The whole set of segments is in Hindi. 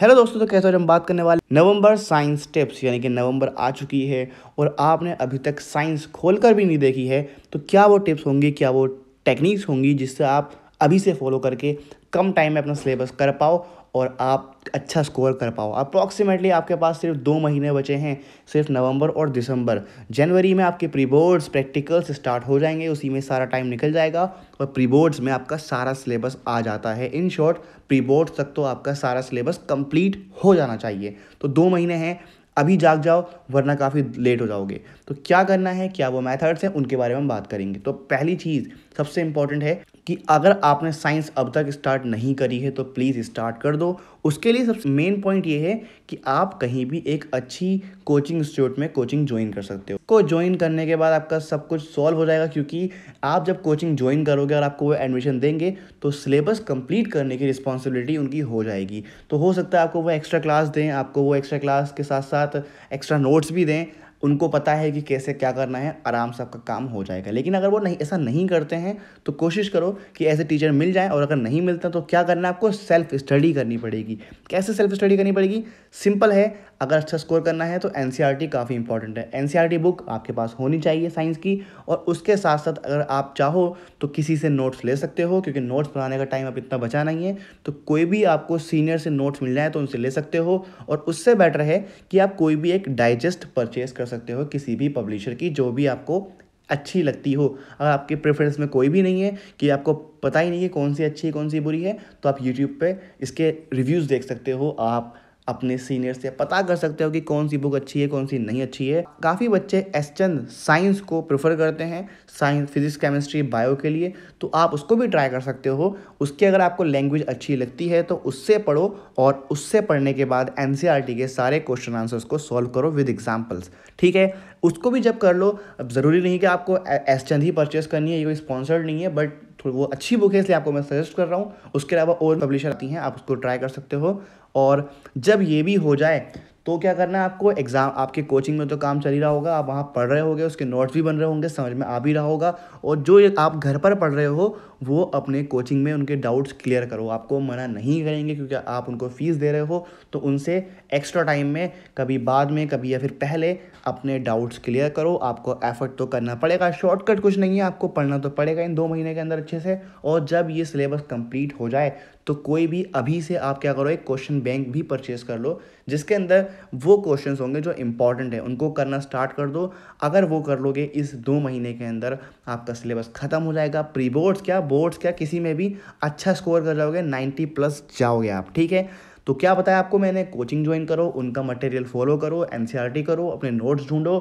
हेलो दोस्तों तो कैसे हो हम बात करने वाले नवंबर साइंस टिप्स यानी कि नवंबर आ चुकी है और आपने अभी तक साइंस खोलकर भी नहीं देखी है तो क्या वो टिप्स होंगी क्या वो टेक्निक्स होंगी जिससे आप अभी से फॉलो करके कम टाइम में अपना सिलेबस कर पाओ और आप अच्छा स्कोर कर पाओ अप्रॉक्सीमेटली आपके पास सिर्फ दो महीने बचे हैं सिर्फ नवंबर और दिसंबर जनवरी में आपके प्री बोर्ड्स प्रैक्टिकल्स स्टार्ट हो जाएंगे उसी में सारा टाइम निकल जाएगा और प्री बोर्ड्स में आपका सारा सिलेबस आ जाता है इन शॉर्ट प्री बोर्ड्स तक तो आपका सारा सिलेबस कंप्लीट हो जाना चाहिए तो दो महीने हैं अभी जाग जाओ वरना काफ़ी लेट हो जाओगे तो क्या करना है क्या वो मैथड्स हैं उनके बारे में हम बात करेंगे तो पहली चीज़ सबसे इंपॉर्टेंट है कि अगर आपने साइंस अब तक स्टार्ट नहीं करी है तो प्लीज़ स्टार्ट कर दो उसके लिए सबसे मेन पॉइंट ये है कि आप कहीं भी एक अच्छी कोचिंग इंस्टीट्यूट में कोचिंग ज्वाइन कर सकते हो को ज्वाइन करने के बाद आपका सब कुछ सॉल्व हो जाएगा क्योंकि आप जब कोचिंग ज्वाइन करोगे और आपको वो एडमिशन देंगे तो सिलेबस कंप्लीट करने की रिस्पॉन्सिबिलिटी उनकी हो जाएगी तो हो सकता है आपको वो एक्स्ट्रा क्लास दें आपको वो एक्स्ट्रा क्लास के साथ साथ एक्स्ट्रा नोट्स भी दें उनको पता है कि कैसे क्या करना है आराम से आपका काम हो जाएगा लेकिन अगर वो नहीं ऐसा नहीं करते हैं तो कोशिश करो कि ऐसे टीचर मिल जाए और अगर नहीं मिलता तो क्या करना है आपको सेल्फ स्टडी करनी पड़ेगी कैसे सेल्फ स्टडी करनी पड़ेगी सिंपल है अगर अच्छा स्कोर करना है तो एन काफ़ी इंपॉर्टेंट है एन बुक e आपके पास होनी चाहिए साइंस की और उसके साथ साथ अगर आप चाहो तो किसी से नोट्स ले सकते हो क्योंकि नोट्स बनाने का टाइम अब इतना बचा नहीं है तो कोई भी आपको सीनियर से नोट्स मिल जाए तो उनसे ले सकते हो और उससे बेटर है कि आप कोई भी एक डाइजेस्ट परचेज कर सकते हो किसी भी पब्लिशर की जो भी आपको अच्छी लगती हो अगर आपके प्रेफरेंस में कोई भी नहीं है कि आपको पता ही नहीं है कौन सी अच्छी कौन सी बुरी है तो आप यूट्यूब पे इसके रिव्यूज़ देख सकते हो आप अपने सीनियर से पता कर सकते हो कि कौन सी बुक अच्छी है कौन सी नहीं अच्छी है काफ़ी बच्चे चंद साइंस को प्रेफर करते हैं साइंस फिजिक्स केमिस्ट्री बायो के लिए तो आप उसको भी ट्राई कर सकते हो उसकी अगर आपको लैंग्वेज अच्छी लगती है तो उससे पढ़ो और उससे पढ़ने के बाद एन e के सारे क्वेश्चन आंसर्स को सॉल्व करो विद एग्जाम्पल्स ठीक है उसको भी जब कर लो अब ज़रूरी नहीं कि आपको चंद ही परचेस करनी है ये कोई स्पॉन्सर्ड नहीं है बट थोड़ी वो अच्छी बुक है इसलिए आपको मैं सजेस्ट कर रहा हूँ उसके अलावा और पब्लिशर आती हैं आप उसको ट्राई कर सकते हो और जब ये भी हो जाए तो क्या करना है आपको एग्ज़ाम आपके कोचिंग में तो काम चल ही रहा होगा आप वहाँ पढ़ रहे होंगे उसके नोट्स भी बन रहे होंगे समझ में आ भी रहा होगा और जो आप घर पर पढ़ रहे हो वो अपने कोचिंग में उनके डाउट्स क्लियर करो आपको मना नहीं करेंगे क्योंकि आप उनको फ़ीस दे रहे हो तो उनसे एक्स्ट्रा टाइम में कभी बाद में कभी या फिर पहले अपने डाउट्स क्लियर करो आपको एफर्ट तो करना पड़ेगा शॉर्टकट कुछ नहीं है आपको पढ़ना तो पड़ेगा इन दो महीने के अंदर अच्छे से और जब ये सिलेबस कंप्लीट हो जाए तो कोई भी अभी से आप क्या करो एक क्वेश्चन बैंक भी परचेज कर लो जिसके अंदर वो क्वेश्चन होंगे जो इंपॉर्टेंट है उनको करना स्टार्ट कर दो अगर वो कर लोगे इस दो महीने के अंदर आपका सिलेबस ख़त्म हो जाएगा प्री बोर्ड्स क्या बोर्ड्स क्या किसी में भी अच्छा स्कोर कर जाओगे नाइन्टी प्लस जाओगे आप ठीक है तो क्या बताया आपको मैंने कोचिंग ज्वाइन करो उनका मटेरियल फॉलो करो एन e करो अपने नोट्स ढूंढो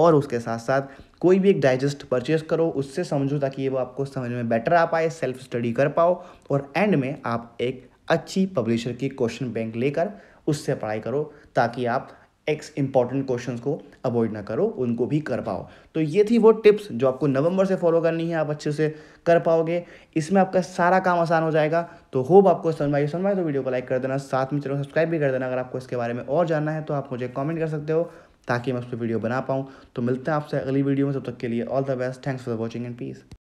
और उसके साथ साथ कोई भी एक डाइजेस्ट परचेज करो उससे समझो ताकि ये वो आपको समझ में बेटर आ पाए सेल्फ स्टडी कर पाओ और एंड में आप एक अच्छी पब्लिशर की क्वेश्चन बैंक लेकर उससे पढ़ाई करो ताकि आप एक्स इंपॉर्टेंट क्वेश्चन को अवॉइड ना करो उनको भी कर पाओ तो ये थी वो टिप्स जो आपको नवंबर से फॉलो करनी है आप अच्छे से कर पाओगे इसमें आपका सारा काम आसान हो जाएगा तो होप आपको सुनवाई सुनवाई तो वीडियो को लाइक कर देना साथ में चलो सब्सक्राइब भी कर देना अगर आपको इसके बारे में और जानना है तो आप मुझे कॉमेंट कर सकते हो ताकि मैं उस पर वीडियो बना पाऊँ तो मिलते हैं आपसे अगली वीडियो में तब तक के लिए all the best thanks for watching and piece